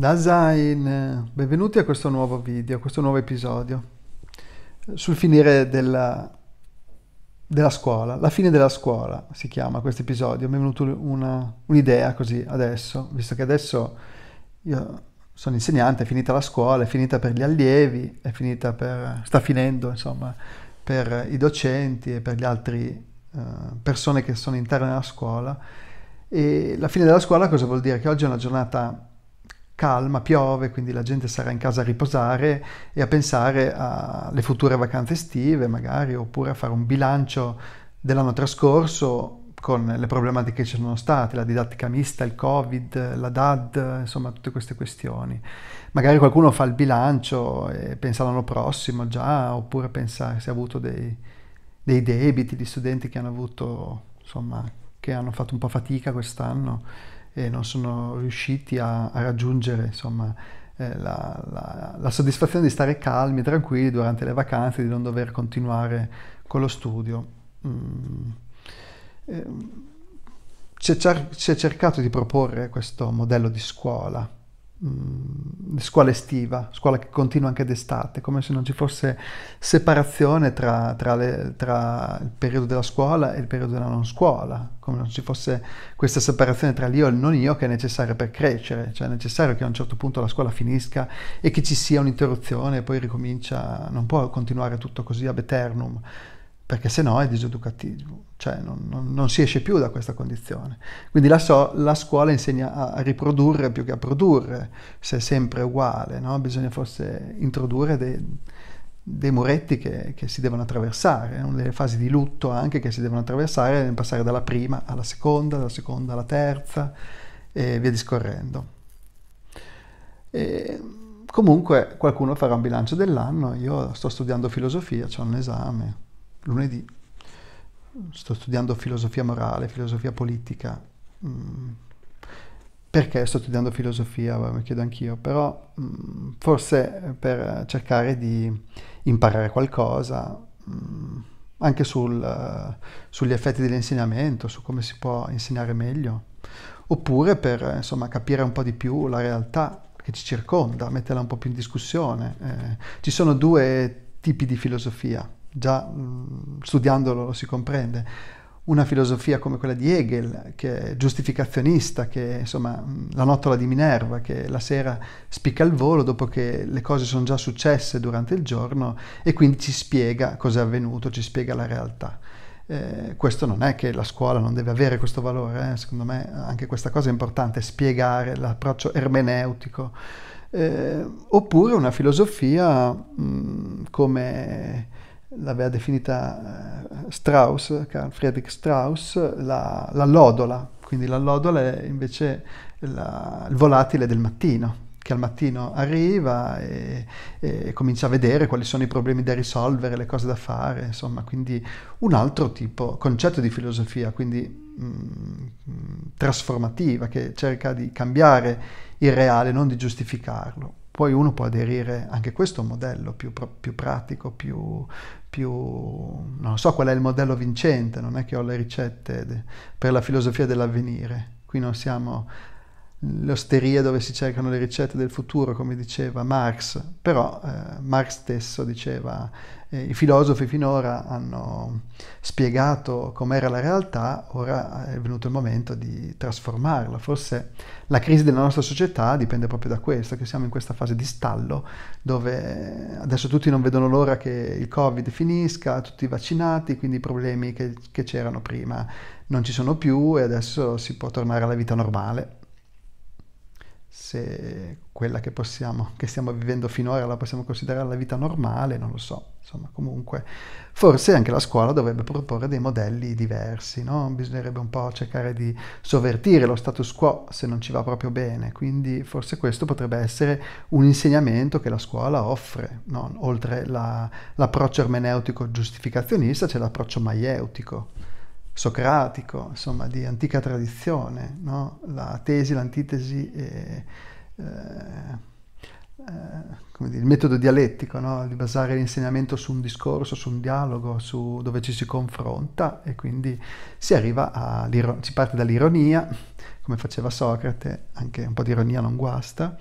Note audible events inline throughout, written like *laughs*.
Dasein, benvenuti a questo nuovo video, a questo nuovo episodio sul finire della, della scuola, la fine della scuola si chiama questo episodio, mi è venuta un'idea così adesso, visto che adesso io sono insegnante, è finita la scuola, è finita per gli allievi, è finita per, sta finendo insomma, per i docenti e per le altre eh, persone che sono interne alla scuola e la fine della scuola cosa vuol dire? Che oggi è una giornata calma, piove, quindi la gente sarà in casa a riposare e a pensare alle future vacanze estive magari, oppure a fare un bilancio dell'anno trascorso con le problematiche che ci sono state, la didattica mista, il Covid, la DAD, insomma tutte queste questioni. Magari qualcuno fa il bilancio e pensa all'anno prossimo già, oppure pensa se ha avuto dei, dei debiti di studenti che hanno avuto, insomma, che hanno fatto un po' fatica quest'anno e non sono riusciti a, a raggiungere insomma, eh, la, la, la, soddisfazione di stare calmi e tranquilli durante le vacanze, di non dover continuare con lo studio. Mm. Eh, si è, cer- si è cercato di proporre questo modello di scuola mh, mm, scuola estiva, scuola che continua anche d'estate, come se non ci fosse separazione tra, tra, le, tra, il periodo della scuola e il periodo della non scuola, come non ci fosse questa separazione tra l'io e il non io che è necessaria per crescere, cioè è necessario che a un certo punto la scuola finisca e che ci sia un'interruzione e poi ricomincia, non può continuare tutto così ab eternum perché se no è diseducativo, cioè non, non, non, si esce più da questa condizione. Quindi la, so, la, scuola insegna a riprodurre più che a produrre, se è sempre uguale, no? bisogna forse introdurre dei, dei muretti che, che, si devono attraversare, no? delle fasi di lutto anche che si devono attraversare, passare dalla prima alla seconda, dalla seconda alla terza e via discorrendo. E comunque qualcuno farà un bilancio dell'anno, io sto studiando filosofia, ho un esame lunedì sto studiando filosofia morale, filosofia politica. Mm. Perché sto studiando filosofia? Mi chiedo anch'io, però mm, forse per cercare di imparare qualcosa mm, anche sul, eh, sugli effetti dell'insegnamento, su come si può insegnare meglio, oppure per insomma, capire un po' di più la realtà che ci circonda, metterla un po' più in discussione. Eh, ci sono due tipi di filosofia già mh, studiandolo lo si comprende, una filosofia come quella di Hegel, che è giustificazionista, che è insomma la nottola di Minerva, che la sera spicca il volo dopo che le cose sono già successe durante il giorno e quindi ci spiega cosa è avvenuto, ci spiega la realtà. Eh, questo non è che la scuola non deve avere questo valore, eh? secondo me anche questa cosa è importante, spiegare l'approccio ermeneutico, eh, oppure una filosofia mh, come l'aveva definita eh, Strauss, Carl Friedrich Strauss, la, la lodola, quindi la lodola è invece la, il volatile del mattino che al mattino arriva e, e, comincia a vedere quali sono i problemi da risolvere, le cose da fare, insomma, quindi un altro tipo, concetto di filosofia, quindi mh, mm, trasformativa, che cerca di cambiare il reale, non di giustificarlo. Poi uno può aderire, anche questo è un modello più, più pratico, più, più... non so qual è il modello vincente, non è che ho le ricette per la filosofia dell'avvenire, qui non siamo l'osteria dove si cercano le ricette del futuro, come diceva Marx, però eh, Marx stesso diceva eh, i filosofi finora hanno spiegato com'era la realtà, ora è venuto il momento di trasformarla. Forse la crisi della nostra società dipende proprio da questo, che siamo in questa fase di stallo dove adesso tutti non vedono l'ora che il Covid finisca, tutti vaccinati, quindi i problemi che, che c'erano prima non ci sono più e adesso si può tornare alla vita normale se quella che, possiamo, che stiamo vivendo finora la possiamo considerare la vita normale, non lo so, insomma comunque forse anche la scuola dovrebbe proporre dei modelli diversi, no? bisognerebbe un po' cercare di sovvertire lo status quo se non ci va proprio bene, quindi forse questo potrebbe essere un insegnamento che la scuola offre, no? oltre la, l'approccio ermeneutico giustificazionista c'è l'approccio maieutico socratico, insomma, di antica tradizione, no? la tesi, l'antitesi, e, eh, eh, eh dire, il metodo dialettico, no? di basare l'insegnamento su un discorso, su un dialogo, su dove ci si confronta e quindi si, a, si parte dall'ironia, come faceva Socrate, anche un po' di ironia non guasta,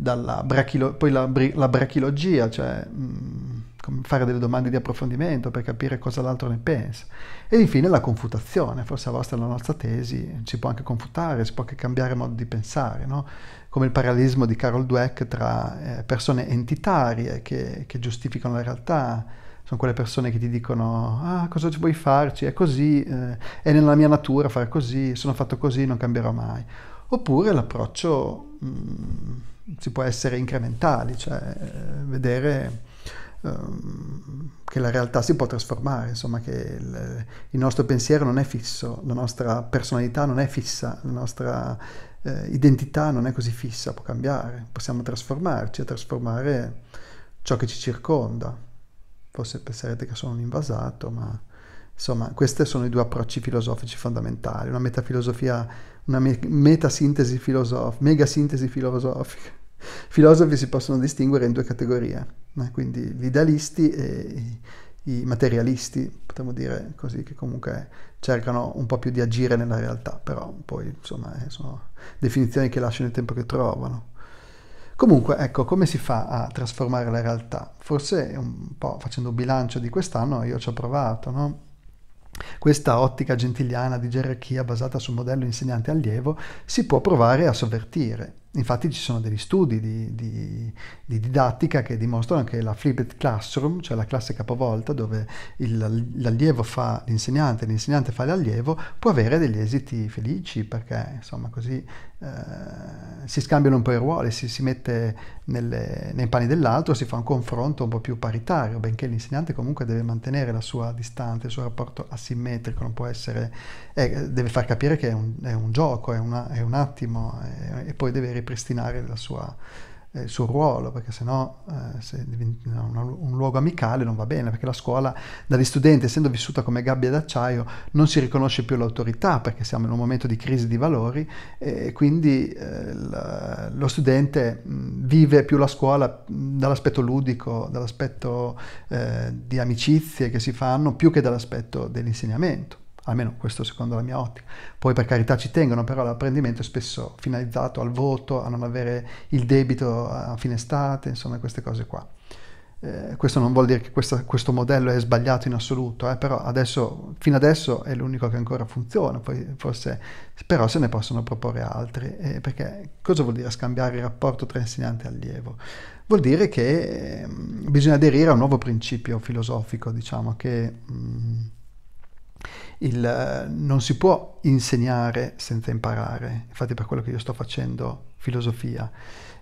dalla brachilo- poi la, la brachilogia, cioè mh, mm, fare delle domande di approfondimento per capire cosa l'altro ne pensa. E infine la confutazione, forse a vostra la nostra tesi si può anche confutare, si può anche cambiare modo di pensare, no? come il parallelismo di Carol Dweck tra eh, persone entitarie che, che giustificano la realtà, sono quelle persone che ti dicono ah cosa ci vuoi farci, è così, eh, è nella mia natura fare così, sono fatto così, non cambierò mai. Oppure l'approccio mh, mm, si può essere incrementali, cioè eh, vedere ehm, che la realtà si può trasformare, insomma che il, il, nostro pensiero non è fisso, la nostra personalità non è fissa, la nostra eh, identità non è così fissa, può cambiare, possiamo trasformarci e trasformare ciò che ci circonda. Forse penserete che sono un invasato, ma... Insomma, questi sono i due approcci filosofici fondamentali, una metafilosofia, una metasintesi filosofica, megasintesi filosofica. *laughs* Filosofi si possono distinguere in due categorie, né? quindi gli idealisti e i materialisti, potremmo dire così, che comunque cercano un po' più di agire nella realtà, però poi insomma eh, sono definizioni che lasciano il tempo che trovano. Comunque, ecco, come si fa a trasformare la realtà? Forse un po' facendo un bilancio di quest'anno io ci ho provato, no? Questa ottica gentiliana di gerarchia basata sul modello insegnante-allievo si può provare a sovvertire, Infatti ci sono degli studi di, di, di, didattica che dimostrano che la flipped classroom, cioè la classe capovolta dove il, l'allievo fa l'insegnante, e l'insegnante fa l'allievo, può avere degli esiti felici perché insomma così eh, si scambiano un po' i ruoli, si, si mette nelle, nei panni dell'altro, si fa un confronto un po' più paritario, benché l'insegnante comunque deve mantenere la sua distanza, il suo rapporto asimmetrico, non può essere, eh, deve far capire che è un, è un gioco, è, una, è, un attimo eh, e poi deve ripristinare sua, eh, il suo ruolo, perché sennò eh, se diventa un luogo amicale non va bene, perché la scuola dagli studenti, essendo vissuta come gabbia d'acciaio, non si riconosce più l'autorità, perché siamo in un momento di crisi di valori e quindi eh, la, lo studente vive più la scuola dall'aspetto ludico, dall'aspetto eh, di amicizie che si fanno, più che dall'aspetto dell'insegnamento almeno questo secondo la mia ottica. Poi per carità ci tengono, però l'apprendimento è spesso finalizzato al voto, a non avere il debito a fine estate, insomma queste cose qua. Eh, questo non vuol dire che questa, questo modello è sbagliato in assoluto, eh, però adesso, fino adesso è l'unico che ancora funziona, poi forse, però se ne possono proporre altri, eh, perché cosa vuol dire scambiare il rapporto tra insegnante e allievo? Vuol dire che mm, bisogna aderire a un nuovo principio filosofico, diciamo, che... Mh, mm, il, non si può insegnare senza imparare, infatti per quello che io sto facendo filosofia,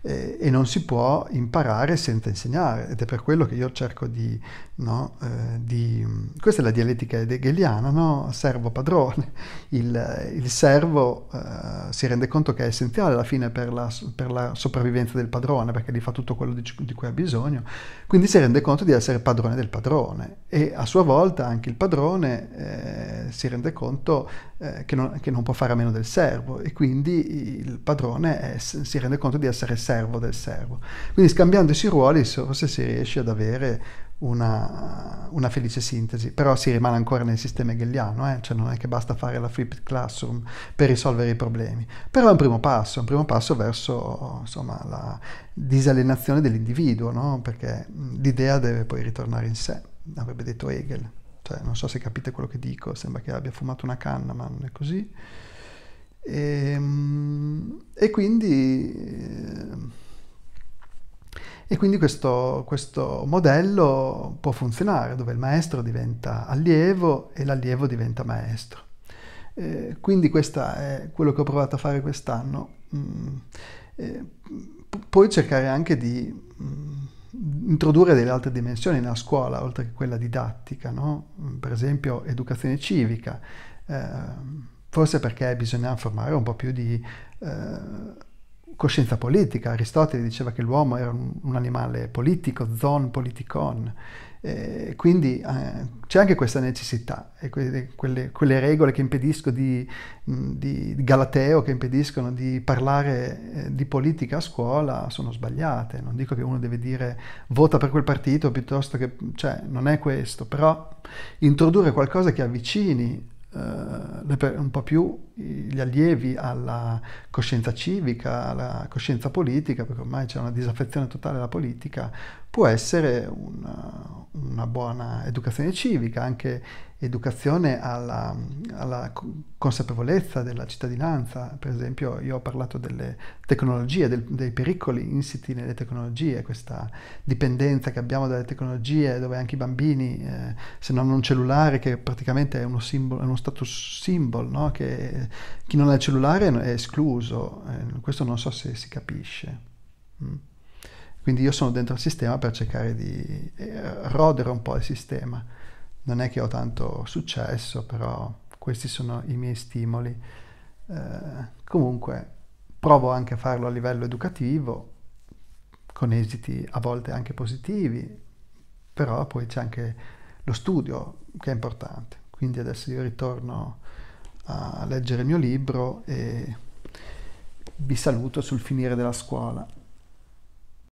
eh, e non si può imparare senza insegnare ed è per quello che io cerco di no? eh, di, questa è la dialettica hegeliana, no? servo-padrone. Il, il, servo eh, si rende conto che è essenziale alla fine per la, per la sopravvivenza del padrone, perché gli fa tutto quello di, di, cui ha bisogno, quindi si rende conto di essere padrone del padrone e a sua volta anche il padrone eh, si rende conto eh, che non, che, non, può fare a meno del servo e quindi il padrone è, si rende conto di essere servo del servo. Quindi scambiandosi i ruoli forse si riesce ad avere una, una, felice sintesi, però si rimane ancora nel sistema hegeliano, eh? cioè non è che basta fare la flipped classroom per risolvere i problemi, però è un primo passo, un primo passo verso insomma, la disalienazione dell'individuo, no? perché l'idea deve poi ritornare in sé, avrebbe detto Hegel, cioè, non so se capite quello che dico, sembra che abbia fumato una canna, ma non è così. E, ehm, e quindi e quindi questo, questo, modello può funzionare, dove il maestro diventa allievo e l'allievo diventa maestro. Eh, quindi questo è quello che ho provato a fare quest'anno. Mm, eh, poi cercare anche di mm, introdurre delle altre dimensioni nella scuola, oltre che quella didattica, no? Mm, per esempio educazione civica, eh, forse perché bisogna formare un po' più di eh, coscienza politica. Aristotele diceva che l'uomo era un, un animale politico, zon politikon. Eh, quindi eh, c'è anche questa necessità, e que quelle, quelle, regole che impediscono di, di, Galateo, che impediscono di parlare eh, di politica a scuola, sono sbagliate. Non dico che uno deve dire vota per quel partito piuttosto che... cioè non è questo, però introdurre qualcosa che avvicini eh, un po' più gli allievi alla coscienza civica, alla coscienza politica, perché ormai c'è una disaffezione totale alla politica, può essere una, una buona educazione civica, anche educazione alla, alla, consapevolezza della cittadinanza. Per esempio, io ho parlato delle tecnologie, del, dei pericoli insiti nelle tecnologie, questa dipendenza che abbiamo dalle tecnologie, dove anche i bambini, eh, se non hanno un cellulare, che praticamente è uno, simbolo, è uno status symbol, no? che chi non ha il cellulare è escluso, eh, questo non so se si capisce. Mm. Quindi io sono dentro il sistema per cercare di eh, rodere un po' il sistema. Non è che ho tanto successo, però questi sono i miei stimoli. Eh, comunque provo anche a farlo a livello educativo, con esiti a volte anche positivi, però poi c'è anche lo studio che è importante. Quindi adesso io ritorno a leggere il mio libro e vi saluto sul finire della scuola.